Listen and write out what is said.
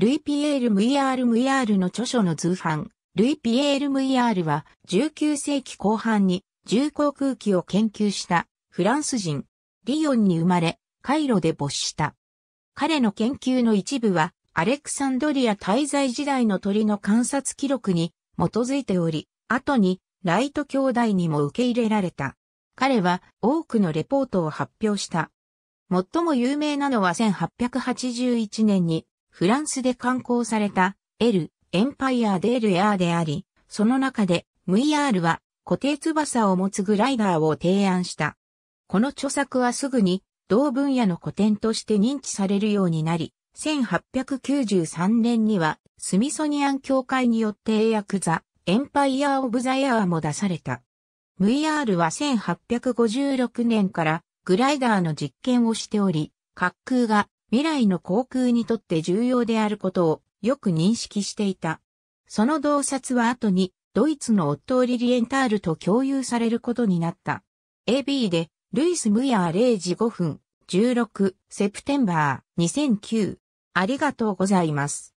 ルイ・ピエール・ムイヤール・ムイヤールの著書の通販、ルイ・ピエール・ムイヤールは19世紀後半に重航空機を研究したフランス人、リヨンに生まれ、カイロで没した。彼の研究の一部は、アレクサンドリア滞在時代の鳥の観察記録に基づいており、後にライト兄弟にも受け入れられた。彼は多くのレポートを発表した。最も有名なのは1881年にフランスで刊行された、エル・エンパイア・デール・エアーであり、その中で、ムイアールは固定翼を持つグライダーを提案した。この著作はすぐに同分野の古典として認知されるようになり、1893年にはスミソニアン協会によって英訳ザ・エンパイア・オブ・ザ・エアーも出された。ムイアールは1856年からグライダーの実験をしており、滑空が未来の航空にとって重要であることをよく認識していた。その洞察は後にドイツのオットー・リリエンタールと共有されることになった。AB でルイス・ムヤー0時5分16セプテンバー2009ありがとうございます。